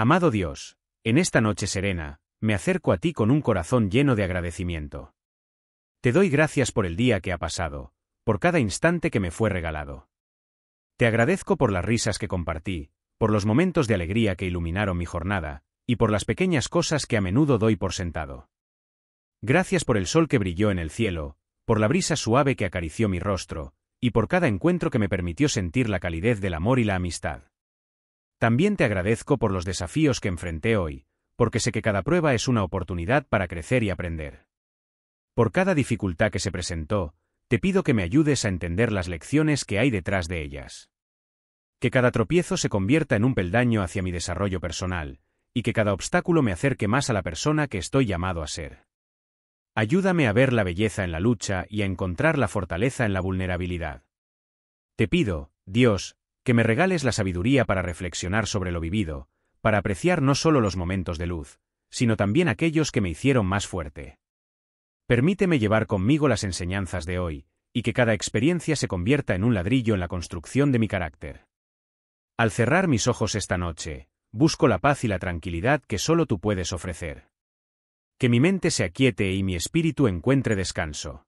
Amado Dios, en esta noche serena, me acerco a ti con un corazón lleno de agradecimiento. Te doy gracias por el día que ha pasado, por cada instante que me fue regalado. Te agradezco por las risas que compartí, por los momentos de alegría que iluminaron mi jornada, y por las pequeñas cosas que a menudo doy por sentado. Gracias por el sol que brilló en el cielo, por la brisa suave que acarició mi rostro, y por cada encuentro que me permitió sentir la calidez del amor y la amistad. También te agradezco por los desafíos que enfrenté hoy, porque sé que cada prueba es una oportunidad para crecer y aprender. Por cada dificultad que se presentó, te pido que me ayudes a entender las lecciones que hay detrás de ellas. Que cada tropiezo se convierta en un peldaño hacia mi desarrollo personal, y que cada obstáculo me acerque más a la persona que estoy llamado a ser. Ayúdame a ver la belleza en la lucha y a encontrar la fortaleza en la vulnerabilidad. Te pido, Dios, que me regales la sabiduría para reflexionar sobre lo vivido, para apreciar no solo los momentos de luz, sino también aquellos que me hicieron más fuerte. Permíteme llevar conmigo las enseñanzas de hoy, y que cada experiencia se convierta en un ladrillo en la construcción de mi carácter. Al cerrar mis ojos esta noche, busco la paz y la tranquilidad que solo tú puedes ofrecer. Que mi mente se aquiete y mi espíritu encuentre descanso.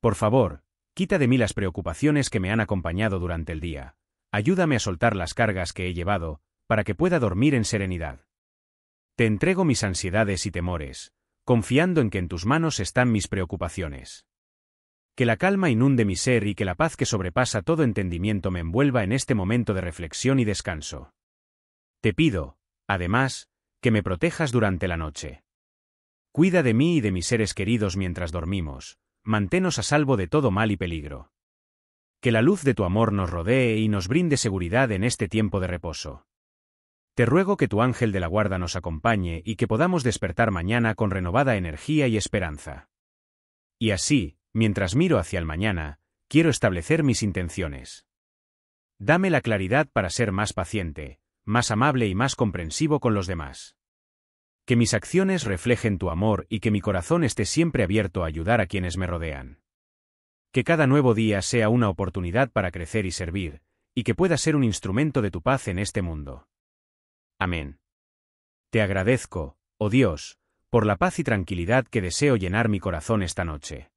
Por favor, quita de mí las preocupaciones que me han acompañado durante el día, Ayúdame a soltar las cargas que he llevado, para que pueda dormir en serenidad. Te entrego mis ansiedades y temores, confiando en que en tus manos están mis preocupaciones. Que la calma inunde mi ser y que la paz que sobrepasa todo entendimiento me envuelva en este momento de reflexión y descanso. Te pido, además, que me protejas durante la noche. Cuida de mí y de mis seres queridos mientras dormimos, manténos a salvo de todo mal y peligro que la luz de tu amor nos rodee y nos brinde seguridad en este tiempo de reposo. Te ruego que tu ángel de la guarda nos acompañe y que podamos despertar mañana con renovada energía y esperanza. Y así, mientras miro hacia el mañana, quiero establecer mis intenciones. Dame la claridad para ser más paciente, más amable y más comprensivo con los demás. Que mis acciones reflejen tu amor y que mi corazón esté siempre abierto a ayudar a quienes me rodean. Que cada nuevo día sea una oportunidad para crecer y servir, y que pueda ser un instrumento de tu paz en este mundo. Amén. Te agradezco, oh Dios, por la paz y tranquilidad que deseo llenar mi corazón esta noche.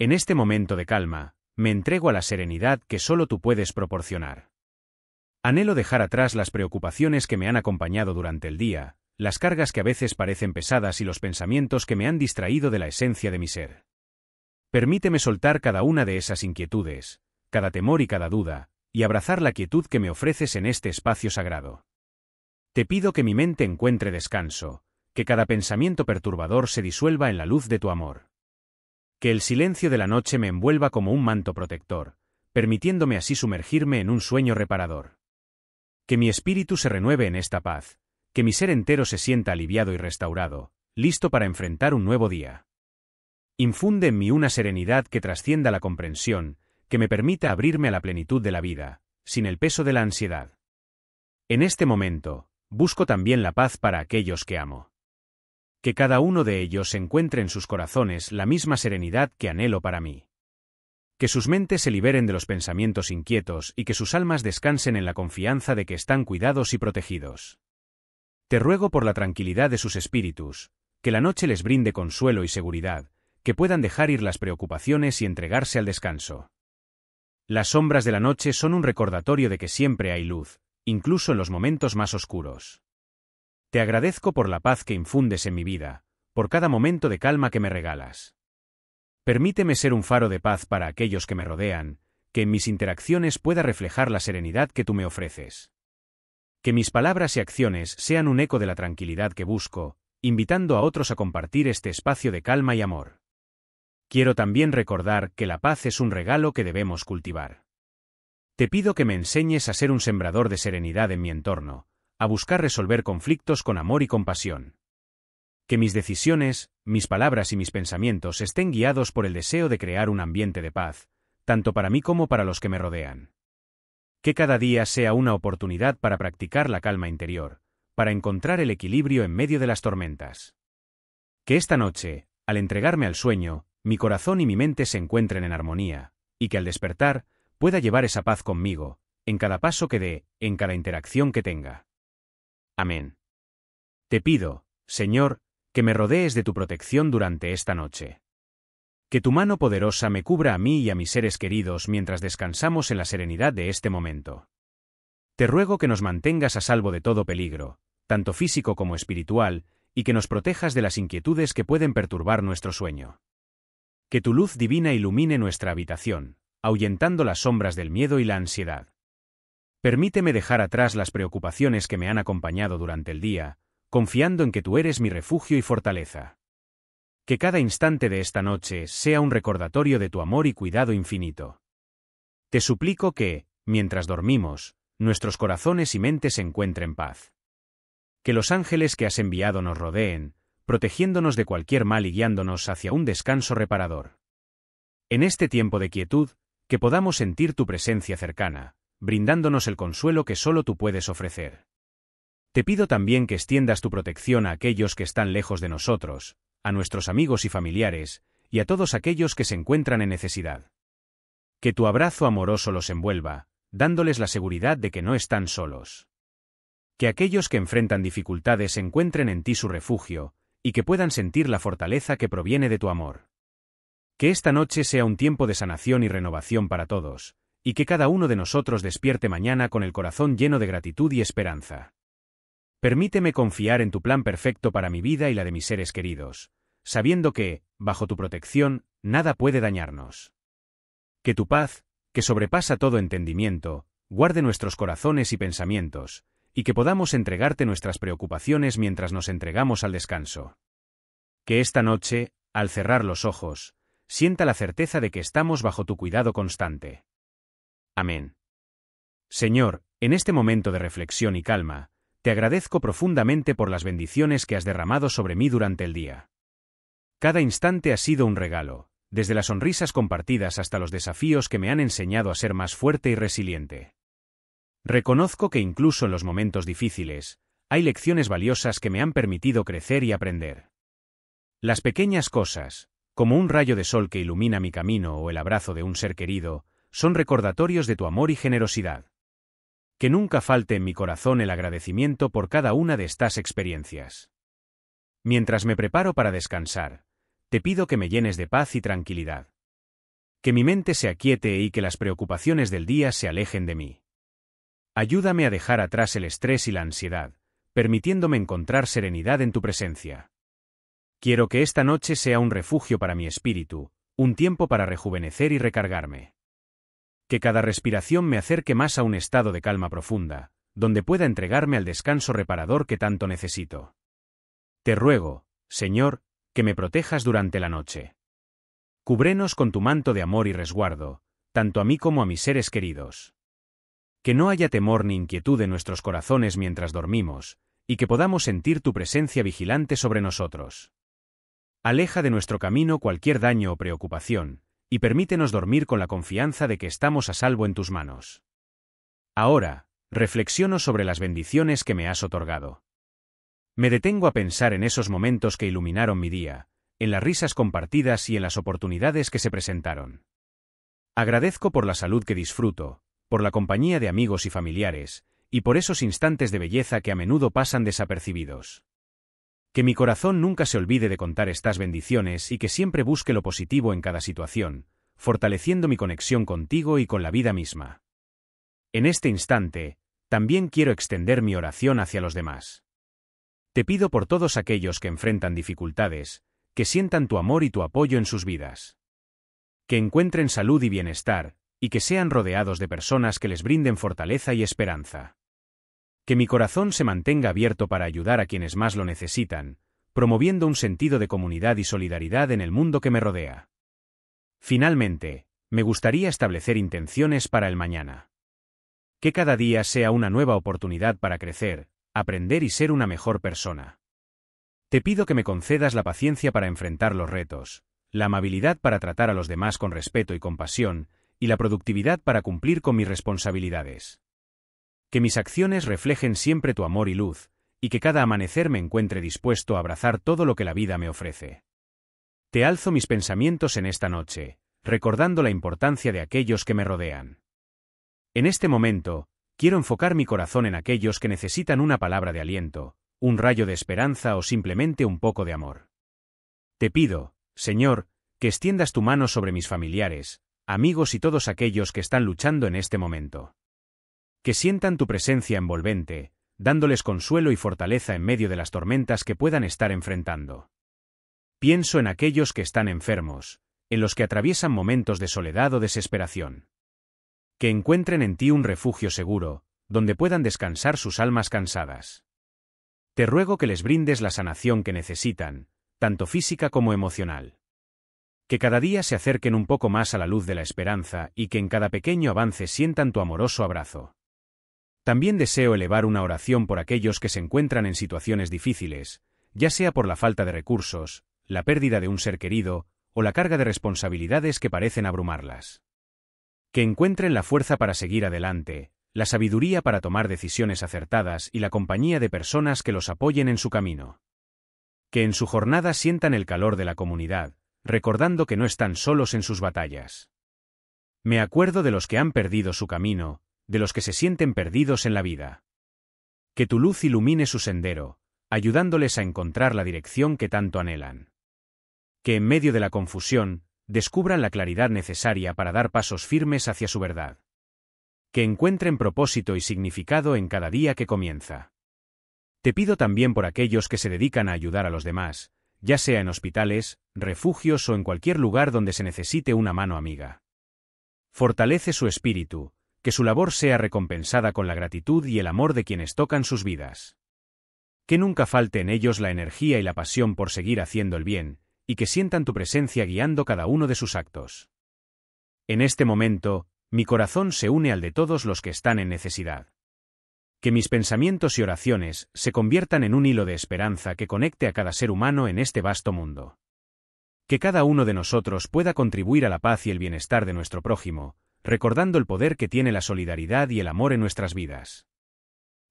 En este momento de calma, me entrego a la serenidad que solo tú puedes proporcionar. Anhelo dejar atrás las preocupaciones que me han acompañado durante el día, las cargas que a veces parecen pesadas y los pensamientos que me han distraído de la esencia de mi ser. Permíteme soltar cada una de esas inquietudes, cada temor y cada duda, y abrazar la quietud que me ofreces en este espacio sagrado. Te pido que mi mente encuentre descanso, que cada pensamiento perturbador se disuelva en la luz de tu amor. Que el silencio de la noche me envuelva como un manto protector, permitiéndome así sumergirme en un sueño reparador. Que mi espíritu se renueve en esta paz, que mi ser entero se sienta aliviado y restaurado, listo para enfrentar un nuevo día. Infunde en mí una serenidad que trascienda la comprensión, que me permita abrirme a la plenitud de la vida, sin el peso de la ansiedad. En este momento, busco también la paz para aquellos que amo. Que cada uno de ellos encuentre en sus corazones la misma serenidad que anhelo para mí. Que sus mentes se liberen de los pensamientos inquietos y que sus almas descansen en la confianza de que están cuidados y protegidos. Te ruego por la tranquilidad de sus espíritus, que la noche les brinde consuelo y seguridad, que puedan dejar ir las preocupaciones y entregarse al descanso. Las sombras de la noche son un recordatorio de que siempre hay luz, incluso en los momentos más oscuros. Te agradezco por la paz que infundes en mi vida, por cada momento de calma que me regalas. Permíteme ser un faro de paz para aquellos que me rodean, que en mis interacciones pueda reflejar la serenidad que tú me ofreces. Que mis palabras y acciones sean un eco de la tranquilidad que busco, invitando a otros a compartir este espacio de calma y amor quiero también recordar que la paz es un regalo que debemos cultivar. Te pido que me enseñes a ser un sembrador de serenidad en mi entorno, a buscar resolver conflictos con amor y compasión. Que mis decisiones, mis palabras y mis pensamientos estén guiados por el deseo de crear un ambiente de paz, tanto para mí como para los que me rodean. Que cada día sea una oportunidad para practicar la calma interior, para encontrar el equilibrio en medio de las tormentas. Que esta noche, al entregarme al sueño, mi corazón y mi mente se encuentren en armonía, y que al despertar pueda llevar esa paz conmigo, en cada paso que dé, en cada interacción que tenga. Amén. Te pido, Señor, que me rodees de tu protección durante esta noche. Que tu mano poderosa me cubra a mí y a mis seres queridos mientras descansamos en la serenidad de este momento. Te ruego que nos mantengas a salvo de todo peligro, tanto físico como espiritual, y que nos protejas de las inquietudes que pueden perturbar nuestro sueño. Que tu luz divina ilumine nuestra habitación, ahuyentando las sombras del miedo y la ansiedad. Permíteme dejar atrás las preocupaciones que me han acompañado durante el día, confiando en que tú eres mi refugio y fortaleza. Que cada instante de esta noche sea un recordatorio de tu amor y cuidado infinito. Te suplico que, mientras dormimos, nuestros corazones y mentes se encuentren paz. Que los ángeles que has enviado nos rodeen, protegiéndonos de cualquier mal y guiándonos hacia un descanso reparador. En este tiempo de quietud, que podamos sentir tu presencia cercana, brindándonos el consuelo que solo tú puedes ofrecer. Te pido también que extiendas tu protección a aquellos que están lejos de nosotros, a nuestros amigos y familiares, y a todos aquellos que se encuentran en necesidad. Que tu abrazo amoroso los envuelva, dándoles la seguridad de que no están solos. Que aquellos que enfrentan dificultades encuentren en ti su refugio, y que puedan sentir la fortaleza que proviene de tu amor. Que esta noche sea un tiempo de sanación y renovación para todos, y que cada uno de nosotros despierte mañana con el corazón lleno de gratitud y esperanza. Permíteme confiar en tu plan perfecto para mi vida y la de mis seres queridos, sabiendo que, bajo tu protección, nada puede dañarnos. Que tu paz, que sobrepasa todo entendimiento, guarde nuestros corazones y pensamientos, y que podamos entregarte nuestras preocupaciones mientras nos entregamos al descanso. Que esta noche, al cerrar los ojos, sienta la certeza de que estamos bajo tu cuidado constante. Amén. Señor, en este momento de reflexión y calma, te agradezco profundamente por las bendiciones que has derramado sobre mí durante el día. Cada instante ha sido un regalo, desde las sonrisas compartidas hasta los desafíos que me han enseñado a ser más fuerte y resiliente. Reconozco que incluso en los momentos difíciles, hay lecciones valiosas que me han permitido crecer y aprender. Las pequeñas cosas, como un rayo de sol que ilumina mi camino o el abrazo de un ser querido, son recordatorios de tu amor y generosidad. Que nunca falte en mi corazón el agradecimiento por cada una de estas experiencias. Mientras me preparo para descansar, te pido que me llenes de paz y tranquilidad. Que mi mente se aquiete y que las preocupaciones del día se alejen de mí. Ayúdame a dejar atrás el estrés y la ansiedad, permitiéndome encontrar serenidad en tu presencia. Quiero que esta noche sea un refugio para mi espíritu, un tiempo para rejuvenecer y recargarme. Que cada respiración me acerque más a un estado de calma profunda, donde pueda entregarme al descanso reparador que tanto necesito. Te ruego, Señor, que me protejas durante la noche. Cúbrenos con tu manto de amor y resguardo, tanto a mí como a mis seres queridos que no haya temor ni inquietud en nuestros corazones mientras dormimos, y que podamos sentir tu presencia vigilante sobre nosotros. Aleja de nuestro camino cualquier daño o preocupación, y permítenos dormir con la confianza de que estamos a salvo en tus manos. Ahora, reflexiono sobre las bendiciones que me has otorgado. Me detengo a pensar en esos momentos que iluminaron mi día, en las risas compartidas y en las oportunidades que se presentaron. Agradezco por la salud que disfruto, por la compañía de amigos y familiares, y por esos instantes de belleza que a menudo pasan desapercibidos. Que mi corazón nunca se olvide de contar estas bendiciones y que siempre busque lo positivo en cada situación, fortaleciendo mi conexión contigo y con la vida misma. En este instante, también quiero extender mi oración hacia los demás. Te pido por todos aquellos que enfrentan dificultades, que sientan tu amor y tu apoyo en sus vidas. Que encuentren salud y bienestar, y que sean rodeados de personas que les brinden fortaleza y esperanza. Que mi corazón se mantenga abierto para ayudar a quienes más lo necesitan, promoviendo un sentido de comunidad y solidaridad en el mundo que me rodea. Finalmente, me gustaría establecer intenciones para el mañana. Que cada día sea una nueva oportunidad para crecer, aprender y ser una mejor persona. Te pido que me concedas la paciencia para enfrentar los retos, la amabilidad para tratar a los demás con respeto y compasión, y la productividad para cumplir con mis responsabilidades. Que mis acciones reflejen siempre tu amor y luz, y que cada amanecer me encuentre dispuesto a abrazar todo lo que la vida me ofrece. Te alzo mis pensamientos en esta noche, recordando la importancia de aquellos que me rodean. En este momento, quiero enfocar mi corazón en aquellos que necesitan una palabra de aliento, un rayo de esperanza o simplemente un poco de amor. Te pido, Señor, que extiendas tu mano sobre mis familiares, amigos y todos aquellos que están luchando en este momento. Que sientan tu presencia envolvente, dándoles consuelo y fortaleza en medio de las tormentas que puedan estar enfrentando. Pienso en aquellos que están enfermos, en los que atraviesan momentos de soledad o desesperación. Que encuentren en ti un refugio seguro, donde puedan descansar sus almas cansadas. Te ruego que les brindes la sanación que necesitan, tanto física como emocional que cada día se acerquen un poco más a la luz de la esperanza y que en cada pequeño avance sientan tu amoroso abrazo. También deseo elevar una oración por aquellos que se encuentran en situaciones difíciles, ya sea por la falta de recursos, la pérdida de un ser querido, o la carga de responsabilidades que parecen abrumarlas. Que encuentren la fuerza para seguir adelante, la sabiduría para tomar decisiones acertadas y la compañía de personas que los apoyen en su camino. Que en su jornada sientan el calor de la comunidad, recordando que no están solos en sus batallas. Me acuerdo de los que han perdido su camino, de los que se sienten perdidos en la vida. Que tu luz ilumine su sendero, ayudándoles a encontrar la dirección que tanto anhelan. Que en medio de la confusión, descubran la claridad necesaria para dar pasos firmes hacia su verdad. Que encuentren propósito y significado en cada día que comienza. Te pido también por aquellos que se dedican a ayudar a los demás, ya sea en hospitales, refugios o en cualquier lugar donde se necesite una mano amiga. Fortalece su espíritu, que su labor sea recompensada con la gratitud y el amor de quienes tocan sus vidas. Que nunca falte en ellos la energía y la pasión por seguir haciendo el bien, y que sientan tu presencia guiando cada uno de sus actos. En este momento, mi corazón se une al de todos los que están en necesidad que mis pensamientos y oraciones se conviertan en un hilo de esperanza que conecte a cada ser humano en este vasto mundo. Que cada uno de nosotros pueda contribuir a la paz y el bienestar de nuestro prójimo, recordando el poder que tiene la solidaridad y el amor en nuestras vidas.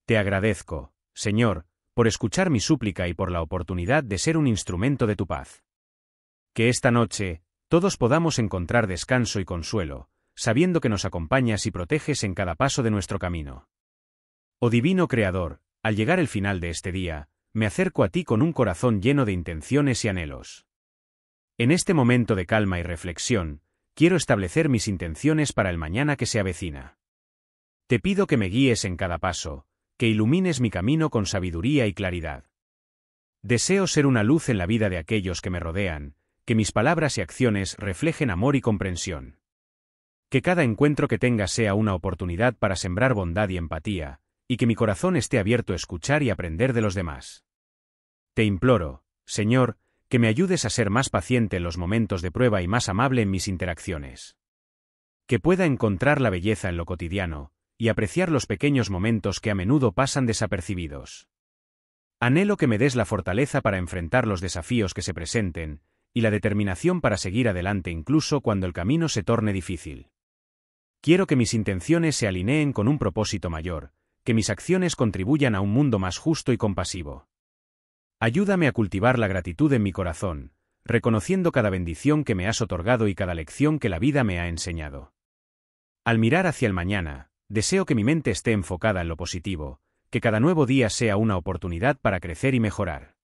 Te agradezco, Señor, por escuchar mi súplica y por la oportunidad de ser un instrumento de tu paz. Que esta noche, todos podamos encontrar descanso y consuelo, sabiendo que nos acompañas y proteges en cada paso de nuestro camino. Oh divino Creador, al llegar el final de este día, me acerco a ti con un corazón lleno de intenciones y anhelos. En este momento de calma y reflexión, quiero establecer mis intenciones para el mañana que se avecina. Te pido que me guíes en cada paso, que ilumines mi camino con sabiduría y claridad. Deseo ser una luz en la vida de aquellos que me rodean, que mis palabras y acciones reflejen amor y comprensión. Que cada encuentro que tenga sea una oportunidad para sembrar bondad y empatía, y que mi corazón esté abierto a escuchar y aprender de los demás. Te imploro, Señor, que me ayudes a ser más paciente en los momentos de prueba y más amable en mis interacciones. Que pueda encontrar la belleza en lo cotidiano, y apreciar los pequeños momentos que a menudo pasan desapercibidos. Anhelo que me des la fortaleza para enfrentar los desafíos que se presenten, y la determinación para seguir adelante incluso cuando el camino se torne difícil. Quiero que mis intenciones se alineen con un propósito mayor, que mis acciones contribuyan a un mundo más justo y compasivo. Ayúdame a cultivar la gratitud en mi corazón, reconociendo cada bendición que me has otorgado y cada lección que la vida me ha enseñado. Al mirar hacia el mañana, deseo que mi mente esté enfocada en lo positivo, que cada nuevo día sea una oportunidad para crecer y mejorar.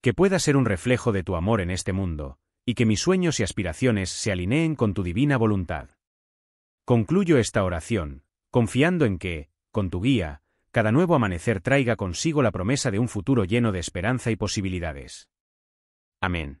Que pueda ser un reflejo de tu amor en este mundo, y que mis sueños y aspiraciones se alineen con tu divina voluntad. Concluyo esta oración, confiando en que, con tu guía, cada nuevo amanecer traiga consigo la promesa de un futuro lleno de esperanza y posibilidades. Amén.